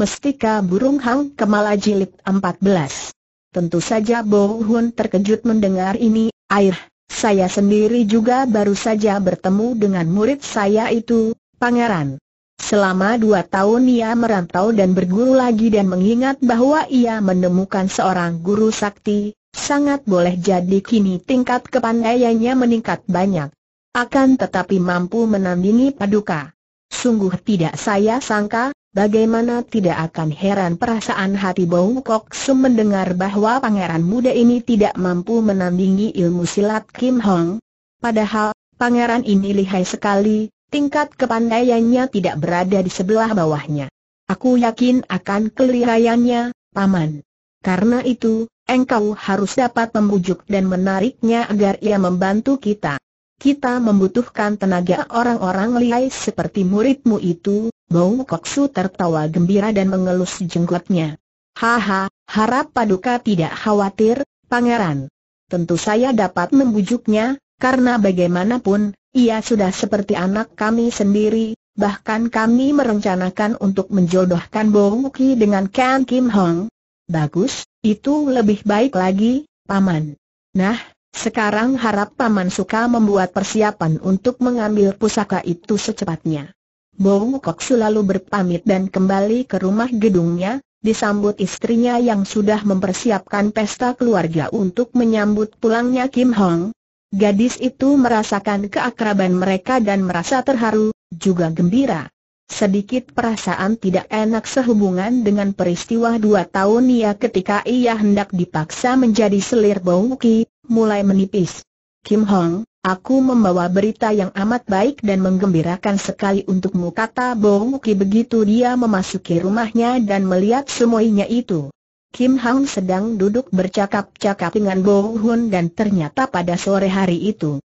Mestika Burung Hang Kemala Jilid 14. Tentu saja Bo Hun terkejut mendengar ini, air, saya sendiri juga baru saja bertemu dengan murid saya itu, Pangeran. Selama dua tahun ia merantau dan berguru lagi dan mengingat bahwa ia menemukan seorang guru sakti, sangat boleh jadi kini tingkat kepandaiannya meningkat banyak. Akan tetapi mampu menandingi paduka. Sungguh tidak saya sangka, Bagaimana tidak akan heran perasaan hati Bong Kok Sum mendengar bahwa pangeran muda ini tidak mampu menandingi ilmu silat Kim Hong. Padahal, pangeran ini lihai sekali, tingkat kepandaiannya tidak berada di sebelah bawahnya. Aku yakin akan kelihayannya, Paman. Karena itu, engkau harus dapat membujuk dan menariknya agar ia membantu kita. Kita membutuhkan tenaga orang-orang lihai seperti muridmu itu, Bau Koksu tertawa gembira dan mengelus jenggotnya. Haha, harap Paduka tidak khawatir, Pangeran. Tentu saya dapat membujuknya, karena bagaimanapun, ia sudah seperti anak kami sendiri, bahkan kami merencanakan untuk menjodohkan Bong Ki dengan Kang Kim Hong. Bagus, itu lebih baik lagi, Paman. Nah, sekarang harap Paman suka membuat persiapan untuk mengambil pusaka itu secepatnya. Bo Kok selalu berpamit dan kembali ke rumah gedungnya, disambut istrinya yang sudah mempersiapkan pesta keluarga untuk menyambut pulangnya Kim Hong. Gadis itu merasakan keakraban mereka dan merasa terharu, juga gembira. Sedikit perasaan tidak enak sehubungan dengan peristiwa dua tahun ia ketika ia hendak dipaksa menjadi selir Bouki, mulai menipis. Kim Hong, Aku membawa berita yang amat baik dan menggembirakan sekali untukmu kata Bongki begitu dia memasuki rumahnya dan melihat semuanya itu. Kim Hang sedang duduk bercakap-cakap dengan Bo dan ternyata pada sore hari itu.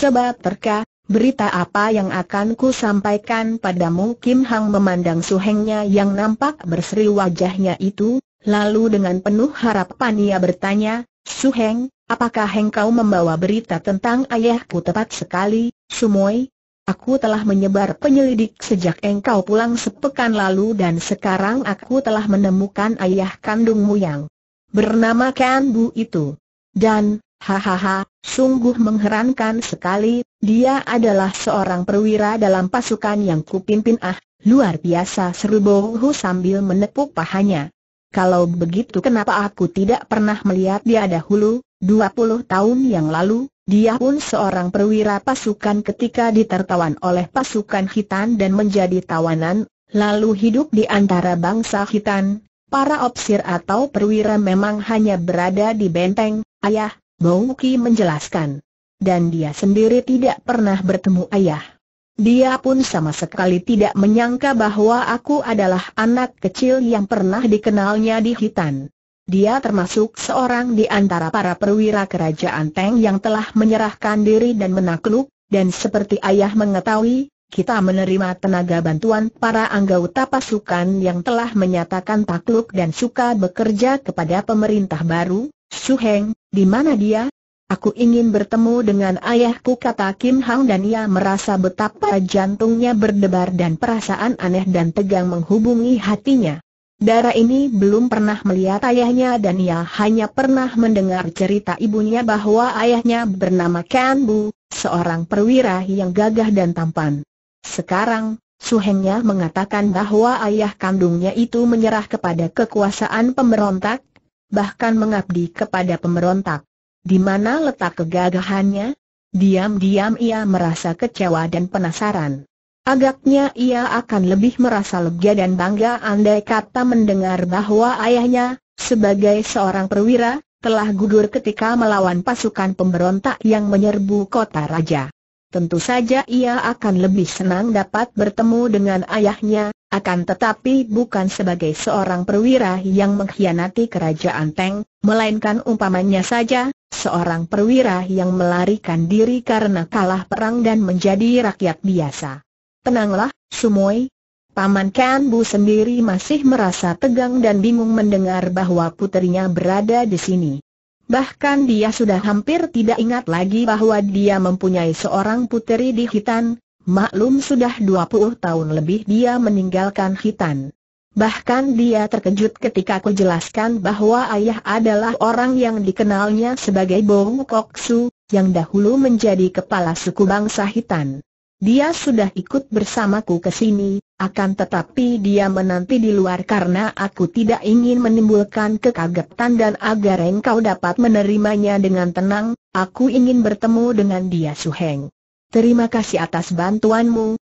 Coba terka, berita apa yang akan ku sampaikan padamu Kim Hang memandang suhengnya yang nampak berseri wajahnya itu, lalu dengan penuh harapan ia bertanya, Suheng, apakah engkau membawa berita tentang ayahku tepat sekali, Sumoi? Aku telah menyebar penyelidik sejak engkau pulang sepekan lalu dan sekarang aku telah menemukan ayah kandungmu yang bernama Kan Bu itu. Dan, hahaha, sungguh mengherankan sekali, dia adalah seorang perwira dalam pasukan yang kupimpin ah, luar biasa seru Bohu sambil menepuk pahanya. Kalau begitu kenapa aku tidak pernah melihat dia dahulu, 20 tahun yang lalu, dia pun seorang perwira pasukan ketika ditertawan oleh pasukan Hitan dan menjadi tawanan, lalu hidup di antara bangsa Hitan. Para opsir atau perwira memang hanya berada di benteng, ayah, Bongki menjelaskan. Dan dia sendiri tidak pernah bertemu ayah. Dia pun sama sekali tidak menyangka bahwa aku adalah anak kecil yang pernah dikenalnya di Hitan. Dia termasuk seorang di antara para perwira kerajaan Teng yang telah menyerahkan diri dan menakluk, dan seperti ayah mengetahui, kita menerima tenaga bantuan para anggota pasukan yang telah menyatakan takluk dan suka bekerja kepada pemerintah baru, Su Heng. di mana dia, Aku ingin bertemu dengan ayahku kata Kim Hang dan ia merasa betapa jantungnya berdebar dan perasaan aneh dan tegang menghubungi hatinya. Dara ini belum pernah melihat ayahnya dan ia hanya pernah mendengar cerita ibunya bahwa ayahnya bernama Kan Bu, seorang perwira yang gagah dan tampan. Sekarang, Suhengnya mengatakan bahwa ayah kandungnya itu menyerah kepada kekuasaan pemberontak, bahkan mengabdi kepada pemberontak. Di mana letak kegagahannya? Diam-diam ia merasa kecewa dan penasaran. Agaknya ia akan lebih merasa lega dan bangga andai kata mendengar bahwa ayahnya, sebagai seorang perwira, telah gugur ketika melawan pasukan pemberontak yang menyerbu kota raja. Tentu saja ia akan lebih senang dapat bertemu dengan ayahnya, akan tetapi bukan sebagai seorang perwira yang mengkhianati kerajaan Teng, melainkan umpamanya saja, seorang perwira yang melarikan diri karena kalah perang dan menjadi rakyat biasa. Tenanglah, Sumoy. Paman Kan Bu sendiri masih merasa tegang dan bingung mendengar bahwa putrinya berada di sini. Bahkan dia sudah hampir tidak ingat lagi bahwa dia mempunyai seorang puteri di Hitan, maklum sudah 20 tahun lebih dia meninggalkan Hitan. Bahkan dia terkejut ketika aku jelaskan bahwa ayah adalah orang yang dikenalnya sebagai Bong Kok Su, yang dahulu menjadi kepala suku bangsa Hitan. Dia sudah ikut bersamaku ke sini, akan tetapi dia menanti di luar karena aku tidak ingin menimbulkan kekagetan dan agar engkau dapat menerimanya dengan tenang, aku ingin bertemu dengan dia Suheng. Terima kasih atas bantuanmu,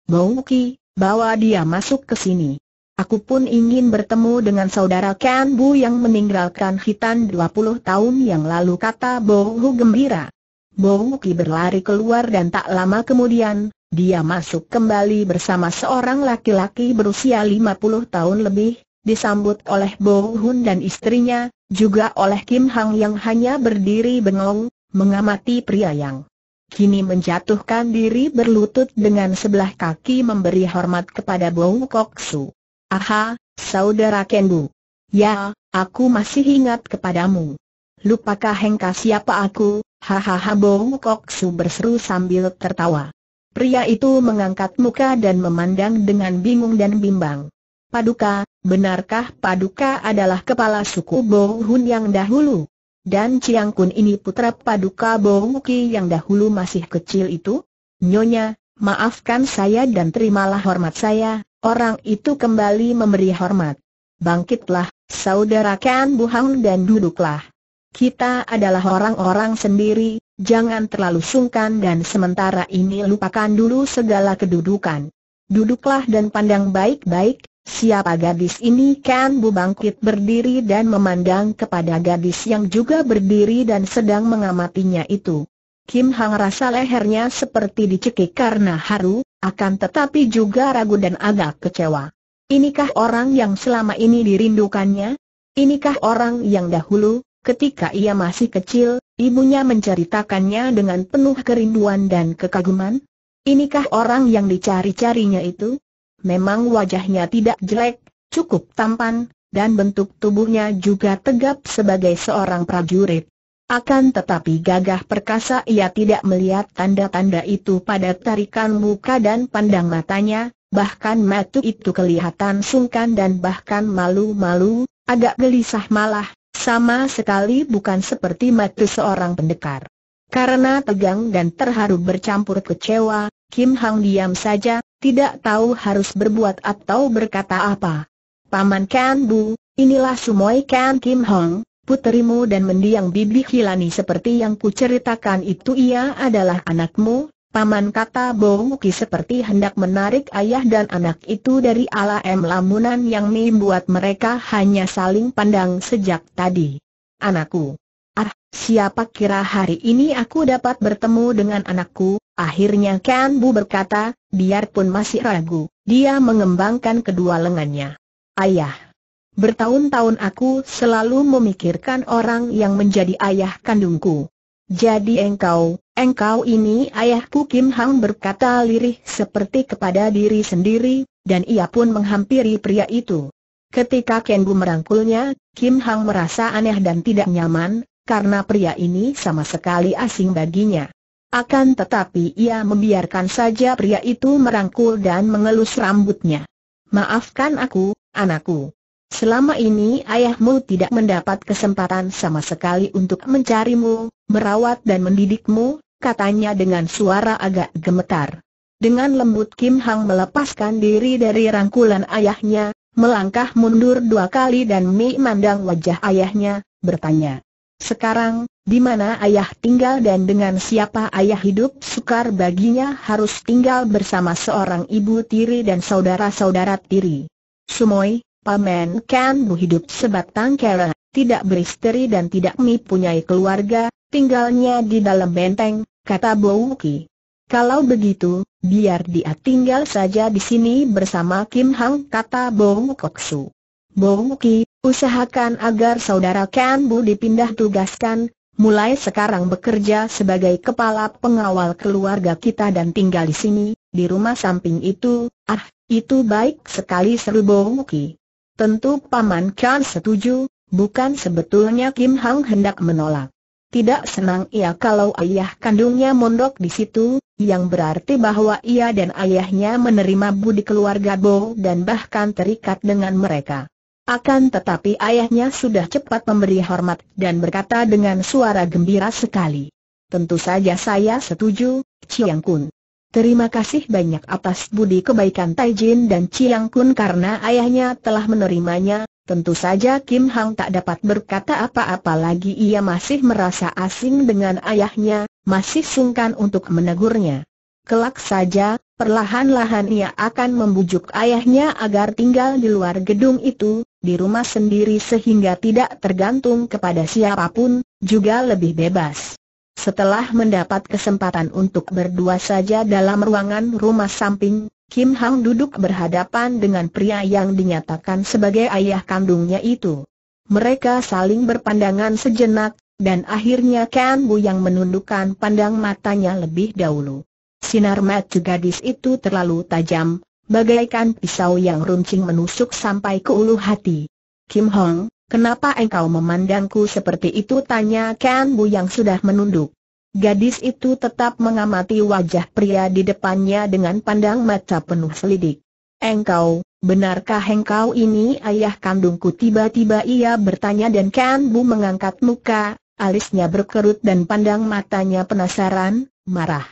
Ki, bawa dia masuk ke sini. Aku pun ingin bertemu dengan saudara Ken Bu yang meninggalkan Hitan 20 tahun yang lalu kata Bohu gembira. Bohu Ki berlari keluar dan tak lama kemudian, dia masuk kembali bersama seorang laki-laki berusia 50 tahun lebih, disambut oleh Bohun dan istrinya, juga oleh Kim Hang yang hanya berdiri bengong, mengamati pria yang kini menjatuhkan diri berlutut dengan sebelah kaki memberi hormat kepada Bohu Koksu. Aha, saudara Kenbu. Ya, aku masih ingat kepadamu. Lupakah hengka siapa aku? Hahaha Bong Koksu berseru sambil tertawa. Pria itu mengangkat muka dan memandang dengan bingung dan bimbang. Paduka, benarkah Paduka adalah kepala suku Bong Hun yang dahulu? Dan Chiang Kun ini putra Paduka Bong Ki yang dahulu masih kecil itu? Nyonya, maafkan saya dan terimalah hormat saya, Orang itu kembali memberi hormat. Bangkitlah, saudara Kan Buhang dan duduklah. Kita adalah orang-orang sendiri, jangan terlalu sungkan dan sementara ini lupakan dulu segala kedudukan. Duduklah dan pandang baik-baik, Siapa gadis ini kan Bu bangkit berdiri dan memandang kepada gadis yang juga berdiri dan sedang mengamatinya itu. Kim Hang rasa lehernya seperti dicekik karena haru, akan tetapi juga ragu dan agak kecewa. Inikah orang yang selama ini dirindukannya? Inikah orang yang dahulu, ketika ia masih kecil, ibunya menceritakannya dengan penuh kerinduan dan kekaguman? Inikah orang yang dicari-carinya itu? Memang wajahnya tidak jelek, cukup tampan, dan bentuk tubuhnya juga tegap sebagai seorang prajurit. Akan tetapi gagah perkasa ia tidak melihat tanda-tanda itu pada tarikan muka dan pandang matanya, bahkan matu itu kelihatan sungkan dan bahkan malu-malu, agak gelisah malah, sama sekali bukan seperti matu seorang pendekar. Karena tegang dan terharu bercampur kecewa, Kim Hang diam saja, tidak tahu harus berbuat atau berkata apa. Paman Kan Bu, inilah Sumoy Kan Kim Hong, puterimu dan mendiang Bibi Hilani seperti yang kuceritakan itu ia adalah anakmu, Paman kata Bowuki seperti hendak menarik ayah dan anak itu dari ala em lamunan yang membuat mereka hanya saling pandang sejak tadi. Anakku. Ah, siapa kira hari ini aku dapat bertemu dengan anakku? Akhirnya Ken Bu berkata, biarpun masih ragu, dia mengembangkan kedua lengannya. Ayah. Bertahun-tahun aku selalu memikirkan orang yang menjadi ayah kandungku. Jadi engkau, engkau ini ayahku Kim Hang berkata lirih seperti kepada diri sendiri, dan ia pun menghampiri pria itu. Ketika Kenbu merangkulnya, Kim Hang merasa aneh dan tidak nyaman, karena pria ini sama sekali asing baginya. Akan tetapi ia membiarkan saja pria itu merangkul dan mengelus rambutnya. Maafkan aku, anakku. Selama ini ayahmu tidak mendapat kesempatan sama sekali untuk mencarimu, merawat dan mendidikmu, katanya dengan suara agak gemetar. Dengan lembut Kim Hang melepaskan diri dari rangkulan ayahnya, melangkah mundur dua kali dan Mi mandang wajah ayahnya, bertanya. Sekarang, di mana ayah tinggal dan dengan siapa ayah hidup sukar baginya harus tinggal bersama seorang ibu tiri dan saudara-saudara tiri. Sumoy, Paman Kan Bu hidup sebatang kera, tidak beristeri dan tidak mempunyai keluarga, tinggalnya di dalam benteng, kata Bo Wuki. Kalau begitu, biar dia tinggal saja di sini bersama Kim Hang, kata Bo Koksu. Wuki, usahakan agar saudara Kan Bu dipindah tugaskan, mulai sekarang bekerja sebagai kepala pengawal keluarga kita dan tinggal di sini, di rumah samping itu, ah, itu baik sekali seru Bo Wuki. Tentu Paman Chan setuju, bukan sebetulnya Kim Hang hendak menolak. Tidak senang ia kalau ayah kandungnya mondok di situ, yang berarti bahwa ia dan ayahnya menerima budi keluarga Bo dan bahkan terikat dengan mereka. Akan tetapi ayahnya sudah cepat memberi hormat dan berkata dengan suara gembira sekali. Tentu saja saya setuju, Chiang Kun. Terima kasih banyak atas budi kebaikan Jin dan Chiang Kun karena ayahnya telah menerimanya. Tentu saja Kim Hang tak dapat berkata apa-apa lagi ia masih merasa asing dengan ayahnya, masih sungkan untuk menegurnya. Kelak saja, perlahan-lahan ia akan membujuk ayahnya agar tinggal di luar gedung itu, di rumah sendiri sehingga tidak tergantung kepada siapapun, juga lebih bebas. Setelah mendapat kesempatan untuk berdua saja dalam ruangan rumah samping, Kim Hang duduk berhadapan dengan pria yang dinyatakan sebagai ayah kandungnya itu. Mereka saling berpandangan sejenak, dan akhirnya Ken Bu yang menundukkan pandang matanya lebih dahulu. Sinar mata gadis itu terlalu tajam, bagaikan pisau yang runcing menusuk sampai ke ulu hati. Kim Hong, Kenapa engkau memandangku seperti itu? Tanya Ken Bu yang sudah menunduk. Gadis itu tetap mengamati wajah pria di depannya dengan pandang mata penuh selidik. Engkau, benarkah engkau ini ayah kandungku? Tiba-tiba ia bertanya dan Ken Bu mengangkat muka, alisnya berkerut dan pandang matanya penasaran, marah.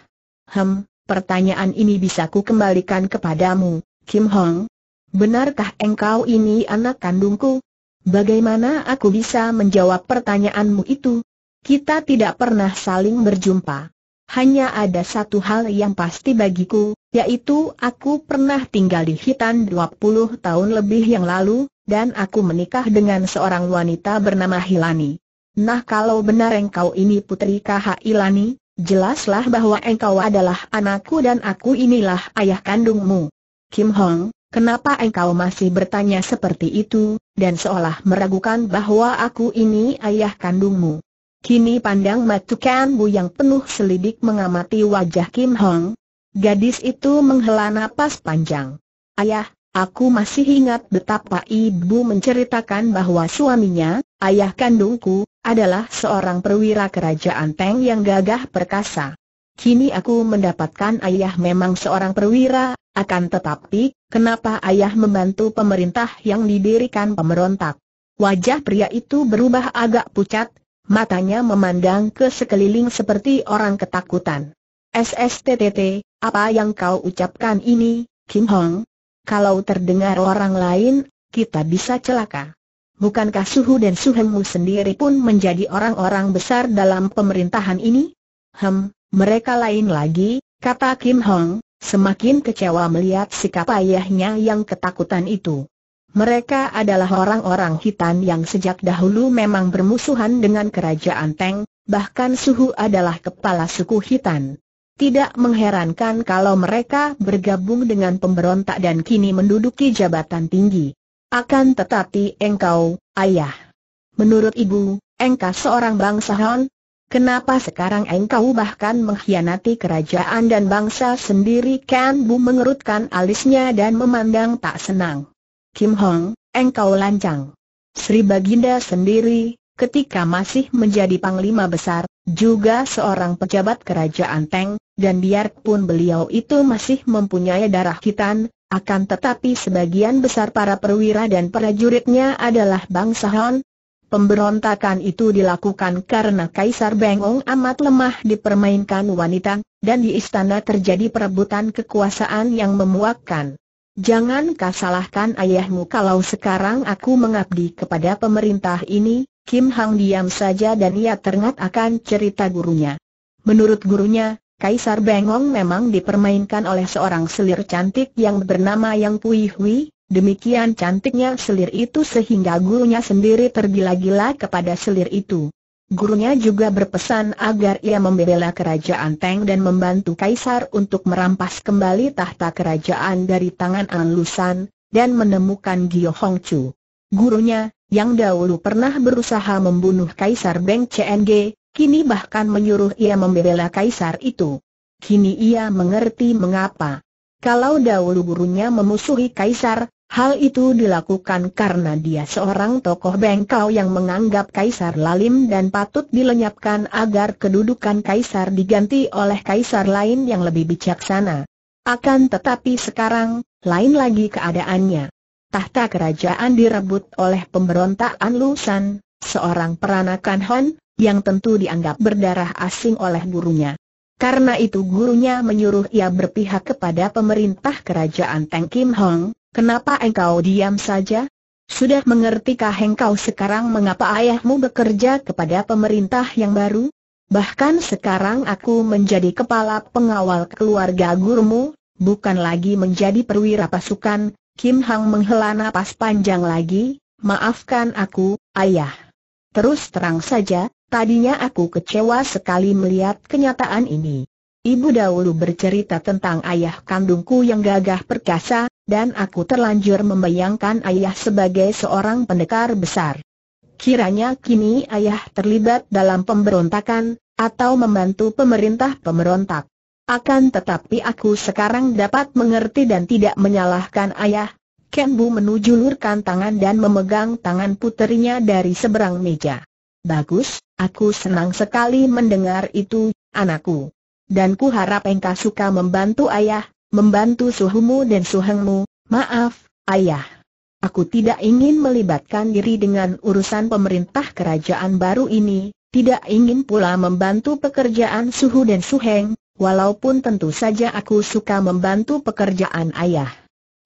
Hem, pertanyaan ini bisa ku kembalikan kepadamu, Kim Hong. Benarkah engkau ini anak kandungku? Bagaimana aku bisa menjawab pertanyaanmu itu? Kita tidak pernah saling berjumpa. Hanya ada satu hal yang pasti bagiku, yaitu aku pernah tinggal di Hitan 20 tahun lebih yang lalu, dan aku menikah dengan seorang wanita bernama Hilani. Nah kalau benar engkau ini putri KH Hilani, jelaslah bahwa engkau adalah anakku dan aku inilah ayah kandungmu. Kim Hong, Kenapa engkau masih bertanya seperti itu, dan seolah meragukan bahwa aku ini ayah kandungmu? Kini pandang matukan Bu yang penuh selidik mengamati wajah Kim Hong. Gadis itu menghela napas panjang. Ayah, aku masih ingat betapa ibu menceritakan bahwa suaminya, ayah kandungku, adalah seorang perwira kerajaan Teng yang gagah perkasa. Kini aku mendapatkan ayah memang seorang perwira, akan tetapi, kenapa ayah membantu pemerintah yang didirikan pemberontak? Wajah pria itu berubah agak pucat, matanya memandang ke sekeliling seperti orang ketakutan. SSTTT, apa yang kau ucapkan ini, Kim Hong? Kalau terdengar orang lain, kita bisa celaka. Bukankah Suhu dan Suhengmu sendiri pun menjadi orang-orang besar dalam pemerintahan ini? Hem, mereka lain lagi, kata Kim Hong, semakin kecewa melihat sikap ayahnya yang ketakutan itu. Mereka adalah orang-orang hitam yang sejak dahulu memang bermusuhan dengan kerajaan Teng, bahkan Suhu adalah kepala suku hitam. Tidak mengherankan kalau mereka bergabung dengan pemberontak dan kini menduduki jabatan tinggi. Akan tetapi engkau, ayah. Menurut ibu, engkau seorang bangsawan, Kenapa sekarang engkau bahkan mengkhianati kerajaan dan bangsa sendiri? Kan Bu mengerutkan alisnya dan memandang tak senang. Kim Hong, engkau lancang. Sri Baginda sendiri, ketika masih menjadi panglima besar, juga seorang pejabat kerajaan Teng, dan biarpun beliau itu masih mempunyai darah hitam, akan tetapi sebagian besar para perwira dan prajuritnya adalah bangsa Han, Pemberontakan itu dilakukan karena Kaisar Bengong amat lemah dipermainkan wanita, dan di istana terjadi perebutan kekuasaan yang memuakkan. Jangan kau ayahmu kalau sekarang aku mengabdi kepada pemerintah ini, Kim Hang diam saja dan ia terngat akan cerita gurunya. Menurut gurunya, Kaisar Bengong memang dipermainkan oleh seorang selir cantik yang bernama Yang Pui Hui, Demikian cantiknya selir itu sehingga gurunya sendiri tergila-gila kepada selir itu. Gurunya juga berpesan agar ia membela kerajaan Teng dan membantu Kaisar untuk merampas kembali tahta kerajaan dari tangan An Lusan, dan menemukan Gio Hong Gurunya, yang dahulu pernah berusaha membunuh Kaisar Beng CNG, kini bahkan menyuruh ia membela Kaisar itu. Kini ia mengerti mengapa. Kalau dahulu gurunya memusuhi Kaisar, Hal itu dilakukan karena dia seorang tokoh bengkau yang menganggap kaisar lalim dan patut dilenyapkan agar kedudukan kaisar diganti oleh kaisar lain yang lebih bijaksana. Akan tetapi sekarang, lain lagi keadaannya. Tahta kerajaan direbut oleh pemberontak Lusan, seorang peranakan Hon, yang tentu dianggap berdarah asing oleh gurunya. Karena itu gurunya menyuruh ia berpihak kepada pemerintah kerajaan Teng Kim Hong, Kenapa engkau diam saja? Sudah mengertikah engkau sekarang mengapa ayahmu bekerja kepada pemerintah yang baru? Bahkan sekarang aku menjadi kepala pengawal keluarga gurumu, bukan lagi menjadi perwira pasukan, Kim Hang menghela nafas panjang lagi, maafkan aku, ayah. Terus terang saja, tadinya aku kecewa sekali melihat kenyataan ini. Ibu dahulu bercerita tentang ayah kandungku yang gagah perkasa, dan aku terlanjur membayangkan ayah sebagai seorang pendekar besar. Kiranya kini ayah terlibat dalam pemberontakan, atau membantu pemerintah pemberontak. Akan tetapi aku sekarang dapat mengerti dan tidak menyalahkan ayah. Kenbu menujulurkan tangan dan memegang tangan puterinya dari seberang meja. Bagus, aku senang sekali mendengar itu, anakku. Dan ku harap engkau suka membantu ayah, membantu suhumu dan suhengmu, maaf, ayah. Aku tidak ingin melibatkan diri dengan urusan pemerintah kerajaan baru ini, tidak ingin pula membantu pekerjaan suhu dan suheng, walaupun tentu saja aku suka membantu pekerjaan ayah.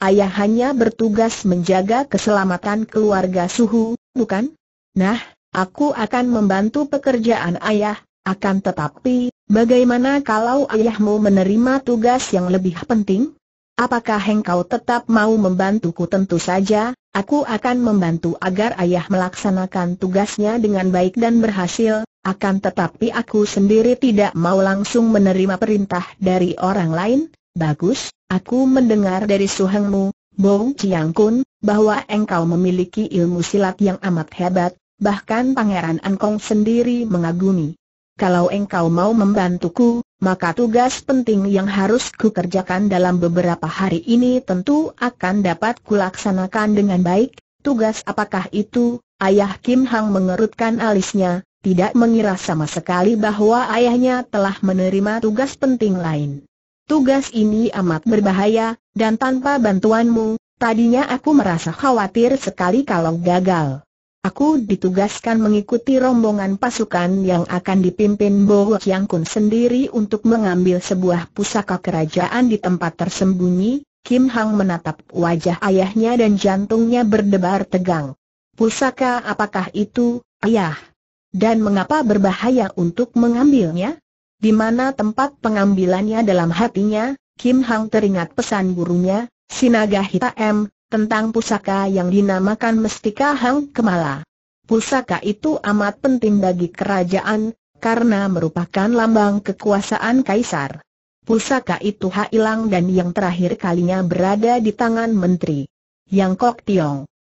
Ayah hanya bertugas menjaga keselamatan keluarga suhu, bukan? Nah, aku akan membantu pekerjaan ayah, akan tetapi, Bagaimana kalau ayahmu menerima tugas yang lebih penting? Apakah engkau tetap mau membantuku? Tentu saja, aku akan membantu agar ayah melaksanakan tugasnya dengan baik dan berhasil, akan tetapi aku sendiri tidak mau langsung menerima perintah dari orang lain. Bagus, aku mendengar dari suhengmu, Bong Chiang Kun, bahwa engkau memiliki ilmu silat yang amat hebat, bahkan Pangeran Angkong sendiri mengagumi kalau engkau mau membantuku, maka tugas penting yang harus kukerjakan dalam beberapa hari ini tentu akan dapat kulaksanakan dengan baik. Tugas apakah itu? Ayah Kim Hang mengerutkan alisnya, tidak mengira sama sekali bahwa ayahnya telah menerima tugas penting lain. Tugas ini amat berbahaya, dan tanpa bantuanmu, tadinya aku merasa khawatir sekali kalau gagal. Aku ditugaskan mengikuti rombongan pasukan yang akan dipimpin Bo Yang Kun sendiri untuk mengambil sebuah pusaka kerajaan di tempat tersembunyi. Kim Hang menatap wajah ayahnya dan jantungnya berdebar tegang. Pusaka apakah itu, ayah? Dan mengapa berbahaya untuk mengambilnya? Di mana tempat pengambilannya dalam hatinya, Kim Hang teringat pesan gurunya, Sinaga Hita M, tentang pusaka yang dinamakan Mestika Hang Kemala. Pusaka itu amat penting bagi kerajaan, karena merupakan lambang kekuasaan kaisar. Pusaka itu hilang dan yang terakhir kalinya berada di tangan menteri Yang Kok Tiong.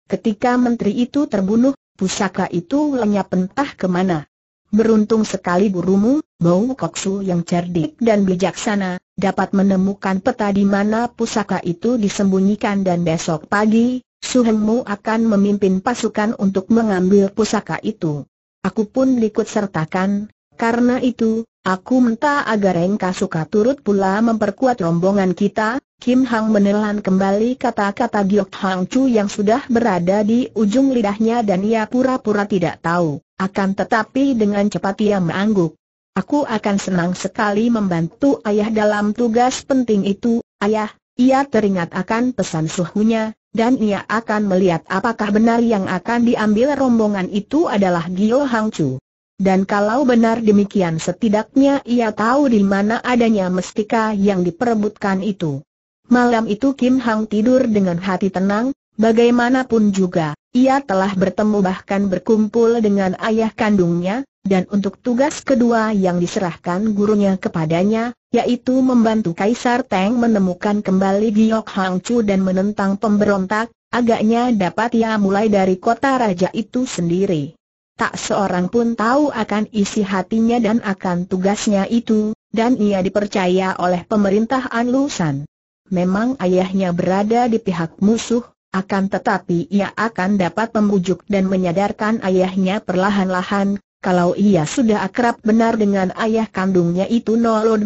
Ketika menteri itu terbunuh, pusaka itu lenyap entah kemana. Beruntung sekali burumu, Bau Koksu yang cerdik dan bijaksana, dapat menemukan peta di mana pusaka itu disembunyikan dan besok pagi, Suhengmu akan memimpin pasukan untuk mengambil pusaka itu. Aku pun ikut sertakan, karena itu, aku minta agar Engka suka turut pula memperkuat rombongan kita, Kim Hang menelan kembali kata-kata Giok Hang Chu yang sudah berada di ujung lidahnya dan ia pura-pura tidak tahu. Akan tetapi dengan cepat ia mengangguk. Aku akan senang sekali membantu ayah dalam tugas penting itu, ayah. Ia teringat akan pesan suhunya, dan ia akan melihat apakah benar yang akan diambil rombongan itu adalah Gio Hang Chu. Dan kalau benar demikian setidaknya ia tahu di mana adanya mestika yang diperebutkan itu. Malam itu Kim Hang tidur dengan hati tenang, bagaimanapun juga. Ia telah bertemu bahkan berkumpul dengan ayah kandungnya, dan untuk tugas kedua yang diserahkan gurunya kepadanya, yaitu membantu Kaisar Teng menemukan kembali Giok Hang dan menentang pemberontak, agaknya dapat ia mulai dari kota raja itu sendiri. Tak seorang pun tahu akan isi hatinya dan akan tugasnya itu, dan ia dipercaya oleh pemerintah Anlusan. Memang ayahnya berada di pihak musuh, akan tetapi ia akan dapat membujuk dan menyadarkan ayahnya perlahan-lahan, kalau ia sudah akrab benar dengan ayah kandungnya itu 020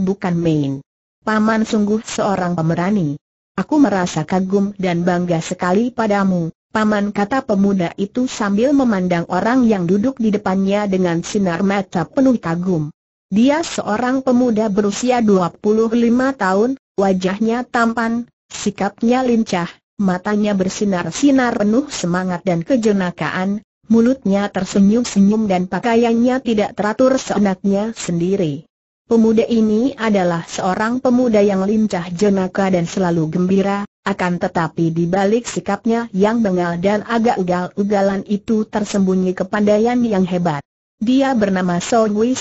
bukan main. Paman sungguh seorang pemberani. Aku merasa kagum dan bangga sekali padamu, Paman kata pemuda itu sambil memandang orang yang duduk di depannya dengan sinar mata penuh kagum. Dia seorang pemuda berusia 25 tahun, wajahnya tampan, sikapnya lincah, matanya bersinar-sinar penuh semangat dan kejenakaan, mulutnya tersenyum-senyum dan pakaiannya tidak teratur seenaknya sendiri. Pemuda ini adalah seorang pemuda yang lincah jenaka dan selalu gembira, akan tetapi di balik sikapnya yang bengal dan agak ugal-ugalan itu tersembunyi kepandaian yang hebat. Dia bernama Song Wei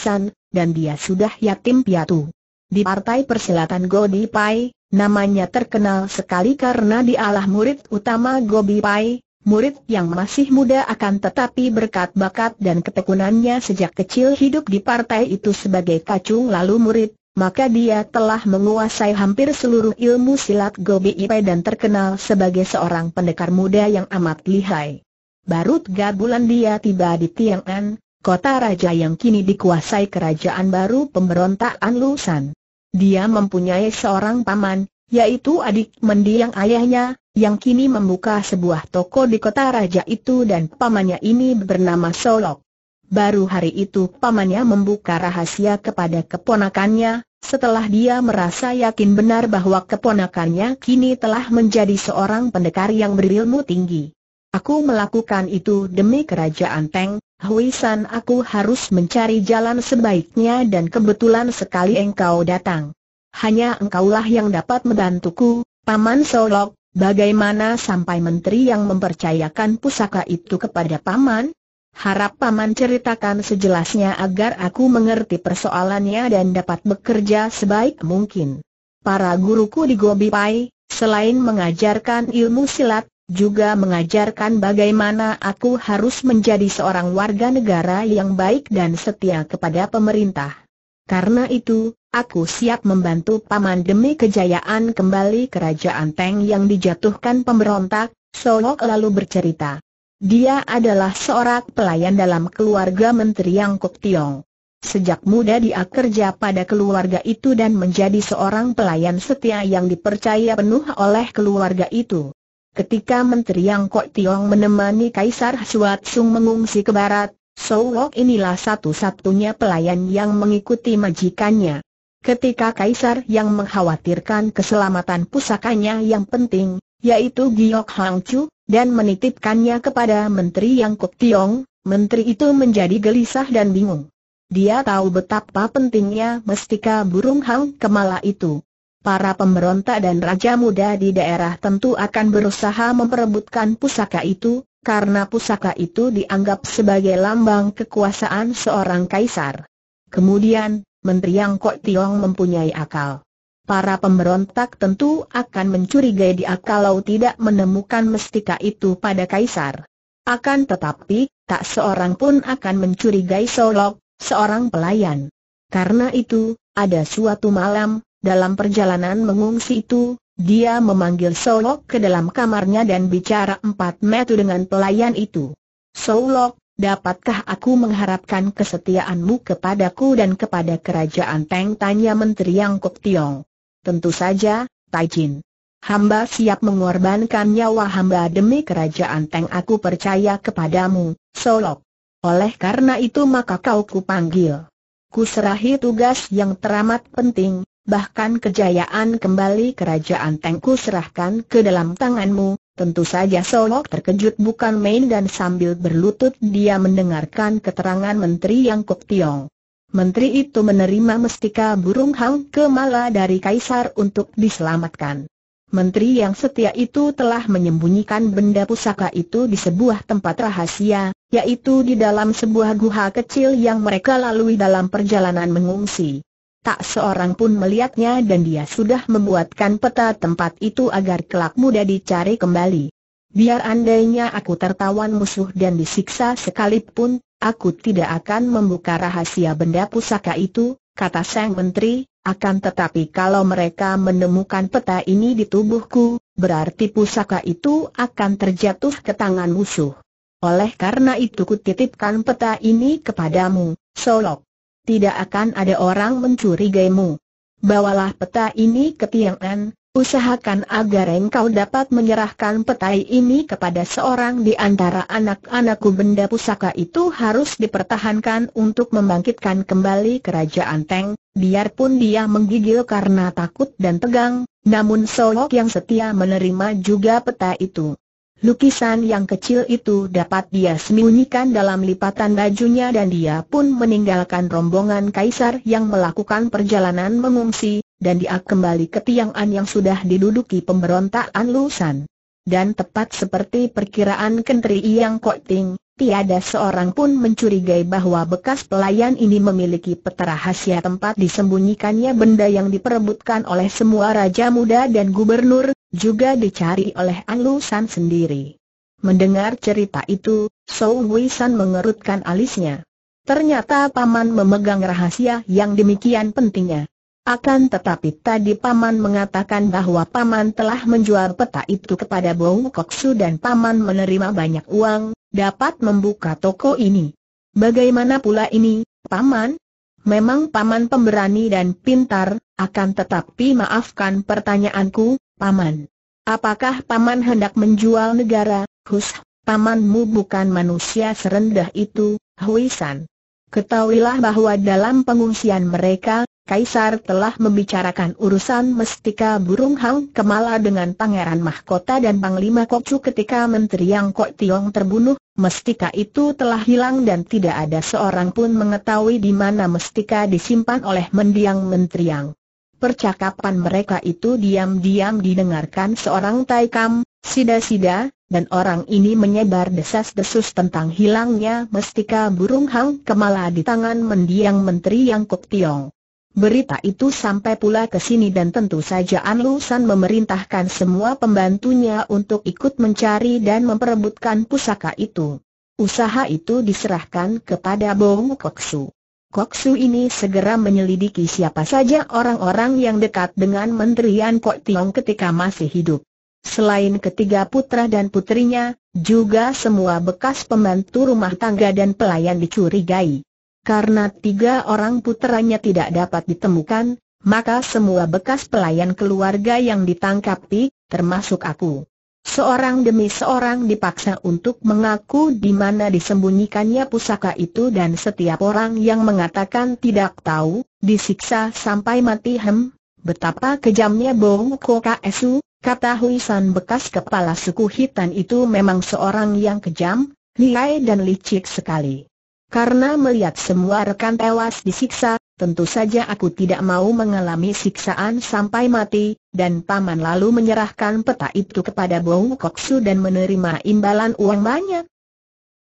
dan dia sudah yatim piatu. Di Partai Persilatan Gobi Pai, namanya terkenal sekali karena dialah murid utama Gobi Pai, murid yang masih muda akan tetapi berkat bakat dan ketekunannya sejak kecil hidup di partai itu sebagai kacung lalu murid, maka dia telah menguasai hampir seluruh ilmu silat Gobi Pai dan terkenal sebagai seorang pendekar muda yang amat lihai. Baru tiga bulan dia tiba di Tiang'an, kota raja yang kini dikuasai kerajaan baru pemberontak pemberontakan Lusan. Dia mempunyai seorang paman, yaitu adik mendiang ayahnya, yang kini membuka sebuah toko di kota raja itu dan pamannya ini bernama Solok. Baru hari itu pamannya membuka rahasia kepada keponakannya, setelah dia merasa yakin benar bahwa keponakannya kini telah menjadi seorang pendekar yang berilmu tinggi. Aku melakukan itu demi kerajaan Teng, Huisan aku harus mencari jalan sebaiknya dan kebetulan sekali engkau datang. Hanya engkaulah yang dapat membantuku, Paman Solok, bagaimana sampai menteri yang mempercayakan pusaka itu kepada Paman? Harap Paman ceritakan sejelasnya agar aku mengerti persoalannya dan dapat bekerja sebaik mungkin. Para guruku di Gobi Pai, selain mengajarkan ilmu silat, juga mengajarkan bagaimana aku harus menjadi seorang warga negara yang baik dan setia kepada pemerintah. Karena itu, aku siap membantu paman demi kejayaan kembali kerajaan Teng yang dijatuhkan pemberontak, Solok lalu bercerita. Dia adalah seorang pelayan dalam keluarga Menteri Yang Kuk Tiong. Sejak muda dia kerja pada keluarga itu dan menjadi seorang pelayan setia yang dipercaya penuh oleh keluarga itu. Ketika Menteri Yang Kok Tiong menemani Kaisar Sung mengungsi ke barat, Sou Wok inilah satu-satunya pelayan yang mengikuti majikannya. Ketika Kaisar yang mengkhawatirkan keselamatan pusakanya yang penting, yaitu Giok Hang Chu, dan menitipkannya kepada Menteri Yang Kok Tiong, Menteri itu menjadi gelisah dan bingung. Dia tahu betapa pentingnya mestika burung hang kemala itu para pemberontak dan raja muda di daerah tentu akan berusaha memperebutkan pusaka itu, karena pusaka itu dianggap sebagai lambang kekuasaan seorang kaisar. Kemudian, Menteri Yang Kok Tiong mempunyai akal. Para pemberontak tentu akan mencurigai dia kalau tidak menemukan mestika itu pada kaisar. Akan tetapi, tak seorang pun akan mencurigai Solok, seorang pelayan. Karena itu, ada suatu malam, dalam perjalanan mengungsi itu, dia memanggil Solok ke dalam kamarnya dan bicara empat metu dengan pelayan itu. Solok, dapatkah aku mengharapkan kesetiaanmu kepadaku dan kepada kerajaan Teng? Tanya Menteri Yang Kok Tiong. Tentu saja, Taijin. Hamba siap mengorbankan nyawa hamba demi kerajaan Teng aku percaya kepadamu, Solok. Oleh karena itu maka kau kupanggil. serahi tugas yang teramat penting, bahkan kejayaan kembali kerajaan Tengku serahkan ke dalam tanganmu, tentu saja Solok terkejut bukan main dan sambil berlutut dia mendengarkan keterangan Menteri Yang Kok Tiong. Menteri itu menerima mestika burung hang kemala dari Kaisar untuk diselamatkan. Menteri yang setia itu telah menyembunyikan benda pusaka itu di sebuah tempat rahasia, yaitu di dalam sebuah guha kecil yang mereka lalui dalam perjalanan mengungsi. Tak seorang pun melihatnya dan dia sudah membuatkan peta tempat itu agar kelak mudah dicari kembali. Biar andainya aku tertawan musuh dan disiksa sekalipun, aku tidak akan membuka rahasia benda pusaka itu, kata sang menteri, akan tetapi kalau mereka menemukan peta ini di tubuhku, berarti pusaka itu akan terjatuh ke tangan musuh. Oleh karena itu kutitipkan peta ini kepadamu, Solok tidak akan ada orang mencurigaimu. Bawalah peta ini ke Tiang En. usahakan agar engkau dapat menyerahkan peta ini kepada seorang di antara anak-anakku benda pusaka itu harus dipertahankan untuk membangkitkan kembali kerajaan Teng, biarpun dia menggigil karena takut dan tegang, namun Solok yang setia menerima juga peta itu. Lukisan yang kecil itu dapat dia sembunyikan dalam lipatan bajunya dan dia pun meninggalkan rombongan kaisar yang melakukan perjalanan mengungsi, dan dia kembali ke tiangan yang sudah diduduki pemberontak An Lusan. Dan tepat seperti perkiraan Kentri Yang Koting, tiada seorang pun mencurigai bahwa bekas pelayan ini memiliki peta rahasia tempat disembunyikannya benda yang diperebutkan oleh semua raja muda dan gubernur, juga dicari oleh An Lu San sendiri. Mendengar cerita itu, Sou Hui San mengerutkan alisnya. Ternyata Paman memegang rahasia yang demikian pentingnya. Akan tetapi tadi Paman mengatakan bahwa Paman telah menjual peta itu kepada Bong Koksu dan Paman menerima banyak uang, dapat membuka toko ini. Bagaimana pula ini, Paman? Memang Paman pemberani dan pintar, akan tetapi maafkan pertanyaanku, Paman. Apakah Paman hendak menjual negara? Hus, Pamanmu bukan manusia serendah itu, Huisan. Ketahuilah bahwa dalam pengungsian mereka, Kaisar telah membicarakan urusan mestika burung hang kemala dengan Pangeran Mahkota dan Panglima Kokcu ketika Menteri Yang Kok Tiong terbunuh, mestika itu telah hilang dan tidak ada seorang pun mengetahui di mana mestika disimpan oleh mendiang Menteri Yang. Percakapan mereka itu diam-diam didengarkan seorang Taikam, Sida-Sida, dan orang ini menyebar desas-desus tentang hilangnya mestika burung hang kemala di tangan mendiang Menteri Yang Kok Tiong. Berita itu sampai pula ke sini dan tentu saja An Lusan memerintahkan semua pembantunya untuk ikut mencari dan memperebutkan pusaka itu. Usaha itu diserahkan kepada Bong Koksu. Kok Su ini segera menyelidiki siapa saja orang-orang yang dekat dengan menterian Kok Tiong ketika masih hidup. Selain ketiga putra dan putrinya, juga semua bekas pembantu rumah tangga dan pelayan dicurigai. Karena tiga orang putranya tidak dapat ditemukan, maka semua bekas pelayan keluarga yang ditangkapi, termasuk aku. Seorang demi seorang dipaksa untuk mengaku di mana disembunyikannya pusaka itu dan setiap orang yang mengatakan tidak tahu, disiksa sampai mati hem, betapa kejamnya Bong Kokaesu, kata Huisan bekas kepala suku Hitan itu memang seorang yang kejam, liai dan licik sekali. Karena melihat semua rekan tewas disiksa, Tentu saja aku tidak mau mengalami siksaan sampai mati, dan paman lalu menyerahkan peta itu kepada Bong Koksu dan menerima imbalan uang banyak.